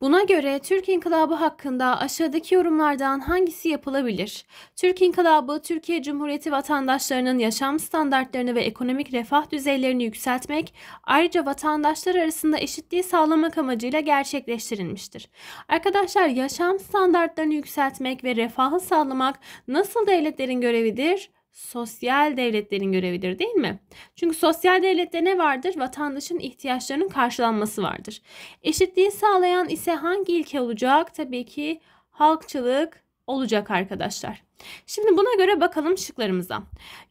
Buna göre Türk İnkılabı hakkında aşağıdaki yorumlardan hangisi yapılabilir? Türk İnkılabı, Türkiye Cumhuriyeti vatandaşlarının yaşam standartlarını ve ekonomik refah düzeylerini yükseltmek, ayrıca vatandaşlar arasında eşitliği sağlamak amacıyla gerçekleştirilmiştir. Arkadaşlar yaşam standartlarını yükseltmek ve refahı sağlamak nasıl devletlerin görevidir? sosyal devletlerin görevidir değil mi? Çünkü sosyal devlette ne vardır? Vatandaşın ihtiyaçlarının karşılanması vardır. Eşitliği sağlayan ise hangi ilke olacak? Tabii ki halkçılık olacak arkadaşlar. Şimdi buna göre bakalım şıklarımıza.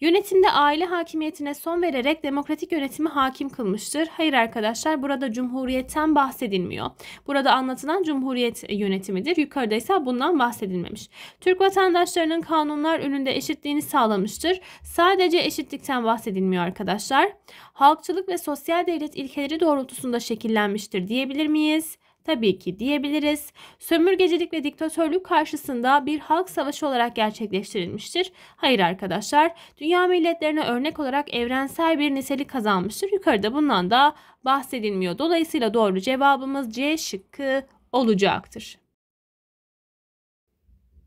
Yönetimde aile hakimiyetine son vererek demokratik yönetimi hakim kılmıştır. Hayır arkadaşlar burada cumhuriyetten bahsedilmiyor. Burada anlatılan cumhuriyet yönetimidir. Yukarıda ise bundan bahsedilmemiş. Türk vatandaşlarının kanunlar önünde eşitliğini sağlamıştır. Sadece eşitlikten bahsedilmiyor arkadaşlar. Halkçılık ve sosyal devlet ilkeleri doğrultusunda şekillenmiştir diyebilir miyiz? Tabii ki diyebiliriz. Sömürgecilik ve diktatörlük karşısında bir halk savaşı olarak gerçekleştirilmiştir. Hayır arkadaşlar, dünya milletlerine örnek olarak evrensel bir nitelik kazanmıştır. Yukarıda bundan da bahsedilmiyor. Dolayısıyla doğru cevabımız C şıkkı olacaktır.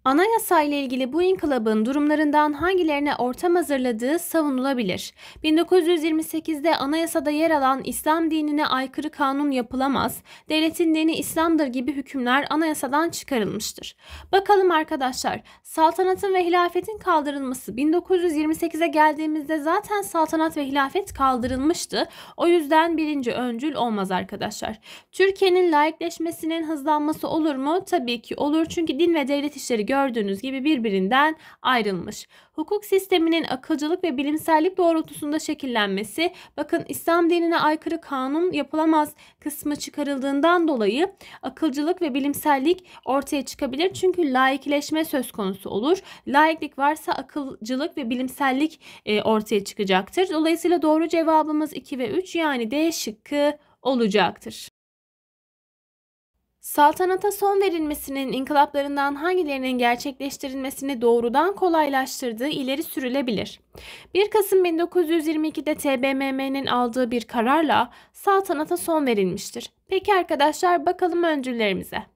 Anayasa ile ilgili bu inkılabın durumlarından hangilerine ortam hazırladığı savunulabilir. 1928'de anayasada yer alan İslam dinine aykırı kanun yapılamaz, devletin dini İslam'dır gibi hükümler anayasadan çıkarılmıştır. Bakalım arkadaşlar, saltanatın ve hilafetin kaldırılması 1928'e geldiğimizde zaten saltanat ve hilafet kaldırılmıştı. O yüzden birinci öncül olmaz arkadaşlar. Türkiye'nin laikleşmesinin hızlanması olur mu? Tabii ki olur çünkü din ve devlet işleri gördüğünüz gibi birbirinden ayrılmış. Hukuk sisteminin akılcılık ve bilimsellik doğrultusunda şekillenmesi bakın İslam dinine aykırı kanun yapılamaz kısmı çıkarıldığından dolayı akılcılık ve bilimsellik ortaya çıkabilir. Çünkü laikleşme söz konusu olur. Laiklik varsa akılcılık ve bilimsellik e, ortaya çıkacaktır. Dolayısıyla doğru cevabımız 2 ve 3 yani D şıkkı olacaktır. Saltanata son verilmesinin inkılaplarından hangilerinin gerçekleştirilmesini doğrudan kolaylaştırdığı ileri sürülebilir. 1 Kasım 1922'de TBMM'nin aldığı bir kararla saltanata son verilmiştir. Peki arkadaşlar bakalım öncüllerimize.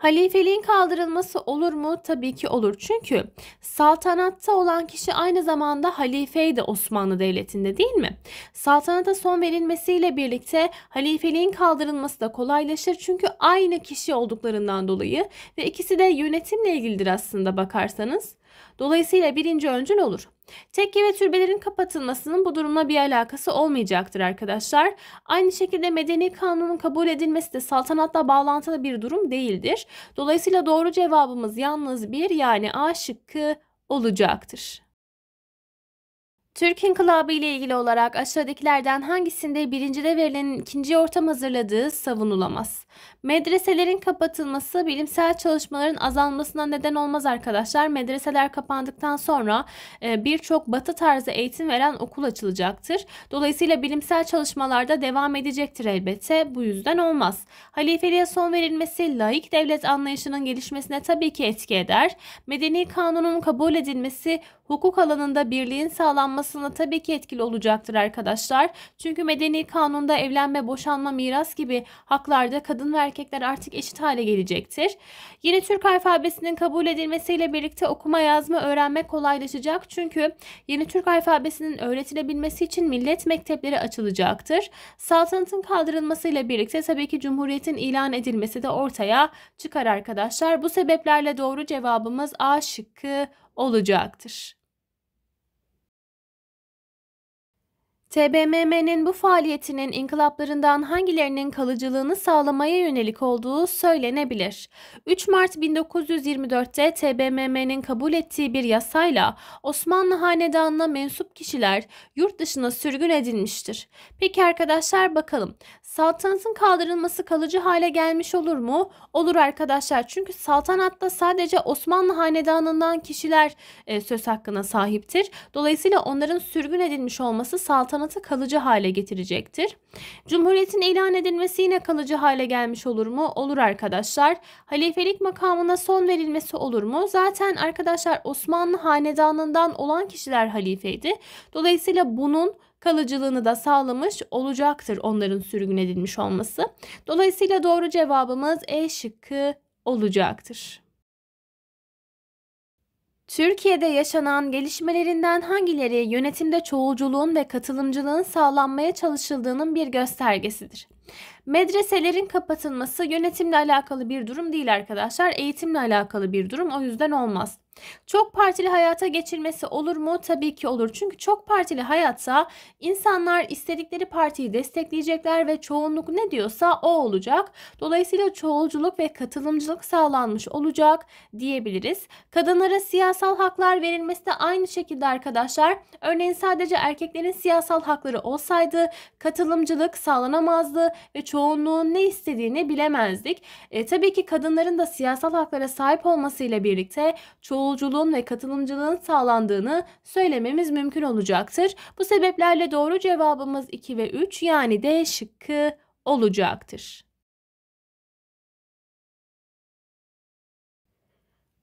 Halifeliğin kaldırılması olur mu? Tabii ki olur. Çünkü saltanatta olan kişi aynı zamanda halifeydi Osmanlı Devleti'nde değil mi? Saltanata son verilmesiyle birlikte halifeliğin kaldırılması da kolaylaşır. Çünkü aynı kişi olduklarından dolayı ve ikisi de yönetimle ilgilidir aslında bakarsanız. Dolayısıyla birinci öncül olur. Tekke ve türbelerin kapatılmasının bu durumla bir alakası olmayacaktır arkadaşlar. Aynı şekilde medeni kanunun kabul edilmesi de saltanatla bağlantılı bir durum değildir. Dolayısıyla doğru cevabımız yalnız bir yani A şıkkı olacaktır. Türk İnkılabı ile ilgili olarak aşağıdakilerden hangisinde birincide verilenin ikinci ortam hazırladığı savunulamaz? Medreselerin kapatılması bilimsel çalışmaların azalmasına neden olmaz arkadaşlar. Medreseler kapandıktan sonra e, birçok batı tarzı eğitim veren okul açılacaktır. Dolayısıyla bilimsel çalışmalarda devam edecektir elbette. Bu yüzden olmaz. Halifeliğe son verilmesi layık devlet anlayışının gelişmesine tabii ki etki eder. Medeni kanunun kabul edilmesi hukuk alanında birliğin sağlanması olmasına tabii ki etkili olacaktır arkadaşlar. Çünkü medeni kanunda evlenme, boşanma, miras gibi haklarda kadın ve erkekler artık eşit hale gelecektir. Yeni Türk alfabesinin kabul edilmesiyle birlikte okuma yazma öğrenmek kolaylaşacak. Çünkü yeni Türk alfabesinin öğretilebilmesi için millet mektepleri açılacaktır. Saltanatın kaldırılmasıyla birlikte tabii ki Cumhuriyet'in ilan edilmesi de ortaya çıkar arkadaşlar. Bu sebeplerle doğru cevabımız A şıkkı olacaktır. TBMM'nin bu faaliyetinin inkılaplarından hangilerinin kalıcılığını sağlamaya yönelik olduğu söylenebilir. 3 Mart 1924'te TBMM'nin kabul ettiği bir yasayla Osmanlı hanedanına mensup kişiler yurt dışına sürgün edilmiştir. Peki arkadaşlar bakalım Saltanatın kaldırılması kalıcı hale gelmiş olur mu? Olur arkadaşlar çünkü saltanatta sadece Osmanlı hanedanından kişiler e, söz hakkına sahiptir. Dolayısıyla onların sürgün edilmiş olması saltanatı kalıcı hale getirecektir. Cumhuriyetin ilan edilmesi yine kalıcı hale gelmiş olur mu? Olur arkadaşlar. Halifelik makamına son verilmesi olur mu? Zaten arkadaşlar Osmanlı hanedanından olan kişiler halifeydi. Dolayısıyla bunun kalıcılığını da sağlamış olacaktır onların sürgün edilmiş olması. Dolayısıyla doğru cevabımız E şıkkı olacaktır. Türkiye'de yaşanan gelişmelerinden hangileri yönetimde çoğulculuğun ve katılımcılığın sağlanmaya çalışıldığının bir göstergesidir? Medreselerin kapatılması yönetimle alakalı bir durum değil arkadaşlar. Eğitimle alakalı bir durum. O yüzden olmaz. Çok partili hayata geçilmesi olur mu? Tabii ki olur. Çünkü çok partili hayatta insanlar istedikleri partiyi destekleyecekler ve çoğunluk ne diyorsa o olacak. Dolayısıyla çoğulculuk ve katılımcılık sağlanmış olacak diyebiliriz. Kadınlara siyasal haklar verilmesi de aynı şekilde arkadaşlar. Örneğin sadece erkeklerin siyasal hakları olsaydı katılımcılık sağlanamazdı ve çoğunluğun ne istediğini bilemezdik. E, tabii ki kadınların da siyasal haklara sahip olmasıyla birlikte çoğulculuğun ve katılımcılığın sağlandığını söylememiz mümkün olacaktır. Bu sebeplerle doğru cevabımız 2 ve 3 yani D şıkkı olacaktır.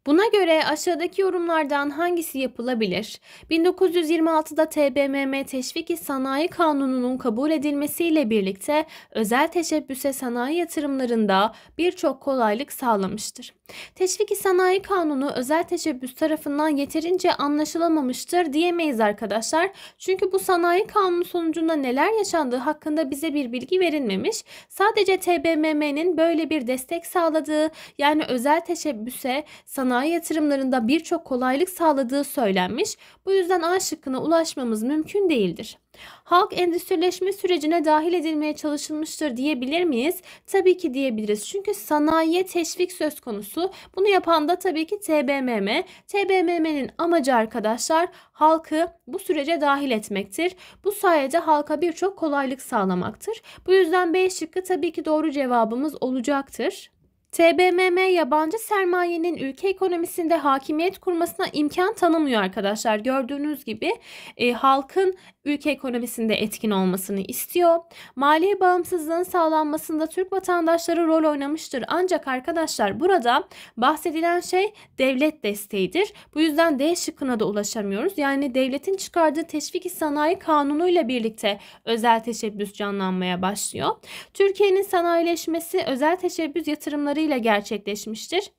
Buna göre aşağıdaki yorumlardan hangisi yapılabilir? 1926'da TBMM Teşvik Teşviki Sanayi Kanunu'nun kabul edilmesiyle birlikte özel teşebbüse sanayi yatırımlarında birçok kolaylık sağlamıştır. Teşviki Sanayi Kanunu özel teşebbüs tarafından yeterince anlaşılamamıştır diyemeyiz arkadaşlar. Çünkü bu sanayi kanunu sonucunda neler yaşandığı hakkında bize bir bilgi verilmemiş. Sadece TBMM'nin böyle bir destek sağladığı yani özel teşebbüse sanayi yatırımlarında birçok kolaylık sağladığı söylenmiş. Bu yüzden A şıkkına ulaşmamız mümkün değildir. Halk endüstrileşme sürecine dahil edilmeye çalışılmıştır diyebilir miyiz? Tabii ki diyebiliriz. Çünkü sanayiye teşvik söz konusu konusu. Bunu yapan da tabii ki TBMM. TBMM'nin amacı arkadaşlar halkı bu sürece dahil etmektir. Bu sayede halka birçok kolaylık sağlamaktır. Bu yüzden B şıkkı tabii ki doğru cevabımız olacaktır. TBMM yabancı sermayenin ülke ekonomisinde hakimiyet kurmasına imkan tanımıyor arkadaşlar. Gördüğünüz gibi e, halkın ülke ekonomisinde etkin olmasını istiyor. Mali bağımsızlığın sağlanmasında Türk vatandaşları rol oynamıştır. Ancak arkadaşlar burada bahsedilen şey devlet desteğidir. Bu yüzden D şıkkına da ulaşamıyoruz. Yani devletin çıkardığı teşviki sanayi kanunuyla birlikte özel teşebbüs canlanmaya başlıyor. Türkiye'nin sanayileşmesi özel teşebbüs yatırımları yatırımlarıyla gerçekleşmiştir.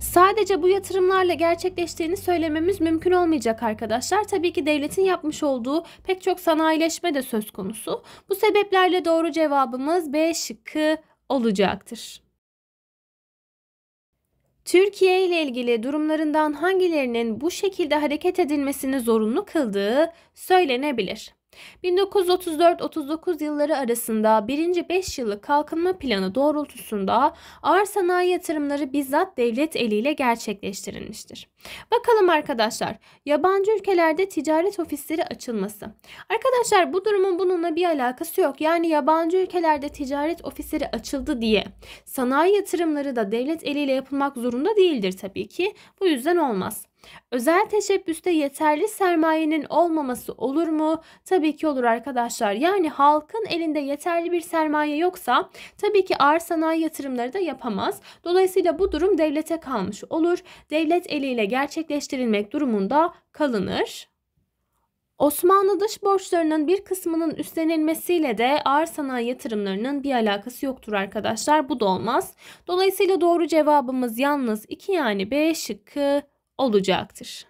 Sadece bu yatırımlarla gerçekleştiğini söylememiz mümkün olmayacak arkadaşlar. Tabii ki devletin yapmış olduğu pek çok sanayileşme de söz konusu. Bu sebeplerle doğru cevabımız B şıkkı olacaktır. Türkiye ile ilgili durumlarından hangilerinin bu şekilde hareket edilmesini zorunlu kıldığı söylenebilir? 1934-39 yılları arasında birinci 5 yıllık kalkınma planı doğrultusunda ağır sanayi yatırımları bizzat devlet eliyle gerçekleştirilmiştir. Bakalım arkadaşlar, yabancı ülkelerde ticaret ofisleri açılması. Arkadaşlar bu durumun bununla bir alakası yok. Yani yabancı ülkelerde ticaret ofisleri açıldı diye sanayi yatırımları da devlet eliyle yapılmak zorunda değildir tabii ki. Bu yüzden olmaz. Özel teşebbüste yeterli sermayenin olmaması olur mu? Tabii ki olur arkadaşlar. Yani halkın elinde yeterli bir sermaye yoksa tabii ki ağır sanayi yatırımları da yapamaz. Dolayısıyla bu durum devlete kalmış olur. Devlet eliyle gerçekleştirilmek durumunda kalınır. Osmanlı dış borçlarının bir kısmının üstlenilmesiyle de ağır sanayi yatırımlarının bir alakası yoktur arkadaşlar. Bu da olmaz. Dolayısıyla doğru cevabımız yalnız 2 yani B şıkkı olacaktır.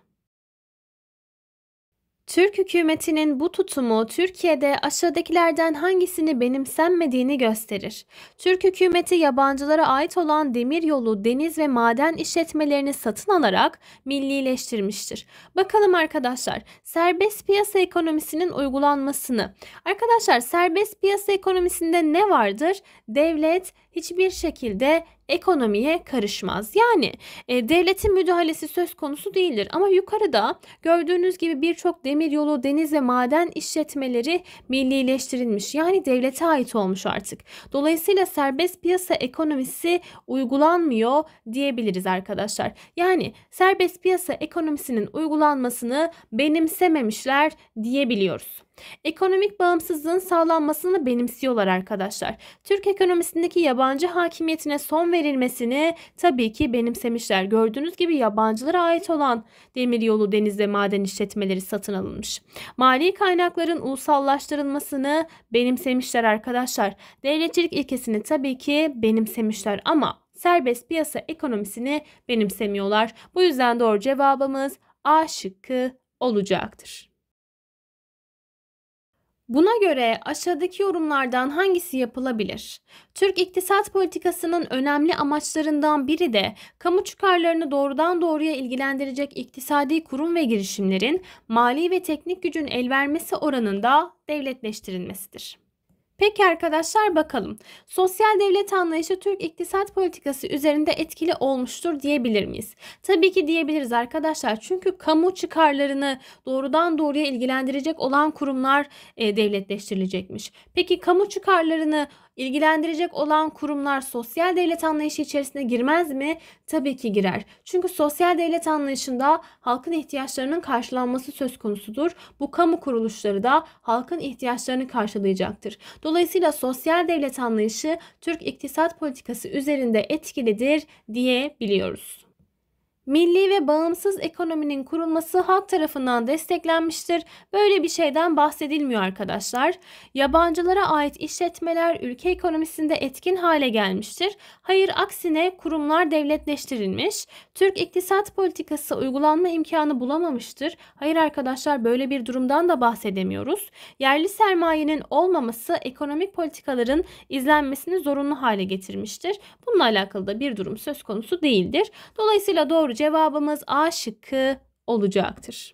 Türk hükümetinin bu tutumu Türkiye'de aşağıdakilerden hangisini benimsenmediğini gösterir. Türk hükümeti yabancılara ait olan demiryolu, deniz ve maden işletmelerini satın alarak millileştirmiştir. Bakalım arkadaşlar, serbest piyasa ekonomisinin uygulanmasını. Arkadaşlar serbest piyasa ekonomisinde ne vardır? Devlet hiçbir şekilde ekonomiye karışmaz. Yani e, devletin müdahalesi söz konusu değildir. Ama yukarıda gördüğünüz gibi birçok demiryolu, deniz ve maden işletmeleri millileştirilmiş. Yani devlete ait olmuş artık. Dolayısıyla serbest piyasa ekonomisi uygulanmıyor diyebiliriz arkadaşlar. Yani serbest piyasa ekonomisinin uygulanmasını benimsememişler diyebiliyoruz. Ekonomik bağımsızlığın sağlanmasını benimsiyorlar arkadaşlar. Türk ekonomisindeki yabancı hakimiyetine son verilmesini tabii ki benimsemişler. Gördüğünüz gibi yabancılara ait olan demiryolu, deniz ve maden işletmeleri satın alınmış. Mali kaynakların ulusallaştırılmasını benimsemişler arkadaşlar. Devletçilik ilkesini tabii ki benimsemişler ama serbest piyasa ekonomisini benimsemiyorlar. Bu yüzden doğru cevabımız A şıkkı olacaktır. Buna göre aşağıdaki yorumlardan hangisi yapılabilir? Türk iktisat politikasının önemli amaçlarından biri de kamu çıkarlarını doğrudan doğruya ilgilendirecek iktisadi kurum ve girişimlerin mali ve teknik gücün elvermesi oranında devletleştirilmesidir. Peki arkadaşlar bakalım. Sosyal devlet anlayışı Türk iktisat politikası üzerinde etkili olmuştur diyebilir miyiz? Tabii ki diyebiliriz arkadaşlar. Çünkü kamu çıkarlarını doğrudan doğruya ilgilendirecek olan kurumlar e, devletleştirilecekmiş. Peki kamu çıkarlarını ilgilendirecek olan kurumlar sosyal devlet anlayışı içerisine girmez mi? Tabii ki girer. Çünkü sosyal devlet anlayışında halkın ihtiyaçlarının karşılanması söz konusudur. Bu kamu kuruluşları da halkın ihtiyaçlarını karşılayacaktır. Dolayısıyla sosyal devlet anlayışı Türk iktisat politikası üzerinde etkilidir diyebiliyoruz. Milli ve bağımsız ekonominin kurulması halk tarafından desteklenmiştir. Böyle bir şeyden bahsedilmiyor arkadaşlar. Yabancılara ait işletmeler ülke ekonomisinde etkin hale gelmiştir. Hayır aksine kurumlar devletleştirilmiş. Türk iktisat politikası uygulanma imkanı bulamamıştır. Hayır arkadaşlar böyle bir durumdan da bahsedemiyoruz. Yerli sermayenin olmaması ekonomik politikaların izlenmesini zorunlu hale getirmiştir. Bununla alakalı da bir durum söz konusu değildir. Dolayısıyla doğru Cevabımız A şıkkı olacaktır.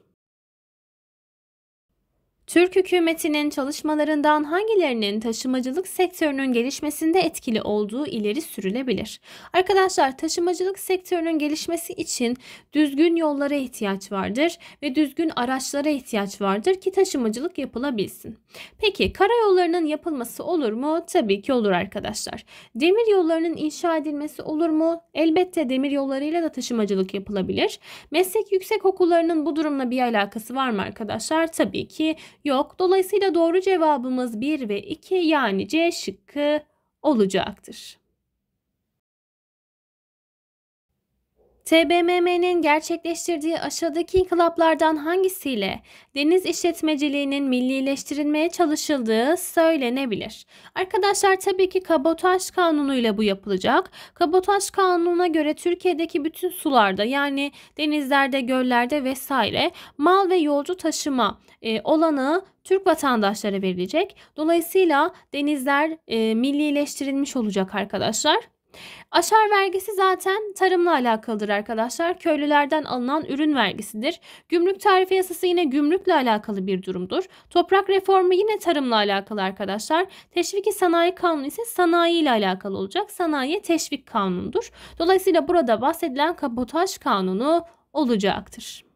Türk hükümetinin çalışmalarından hangilerinin taşımacılık sektörünün gelişmesinde etkili olduğu ileri sürülebilir. Arkadaşlar taşımacılık sektörünün gelişmesi için düzgün yollara ihtiyaç vardır ve düzgün araçlara ihtiyaç vardır ki taşımacılık yapılabilsin. Peki karayollarının yapılması olur mu? Tabii ki olur arkadaşlar. Demir yollarının inşa edilmesi olur mu? Elbette demir yollarıyla da taşımacılık yapılabilir. Meslek yüksek okullarının bu durumla bir alakası var mı arkadaşlar? Tabii ki yok. Dolayısıyla doğru cevabımız 1 ve 2 yani C şıkkı olacaktır. TBMM'nin gerçekleştirdiği aşağıdaki inkılaplardan hangisiyle deniz işletmeciliğinin millileştirilmeye çalışıldığı söylenebilir? Arkadaşlar tabii ki kabotaj kanunuyla bu yapılacak. Kabotaj kanununa göre Türkiye'deki bütün sularda yani denizlerde, göllerde vesaire mal ve yolcu taşıma e, olanağı Türk vatandaşlara verilecek. Dolayısıyla denizler e, millileştirilmiş olacak arkadaşlar. Aşar vergisi zaten tarımla alakalıdır arkadaşlar. Köylülerden alınan ürün vergisidir. Gümrük tarifi yasası yine gümrükle alakalı bir durumdur. Toprak reformu yine tarımla alakalı arkadaşlar. Teşviki sanayi kanunu ise sanayi ile alakalı olacak. Sanayiye teşvik kanunudur. Dolayısıyla burada bahsedilen kabotaj kanunu olacaktır.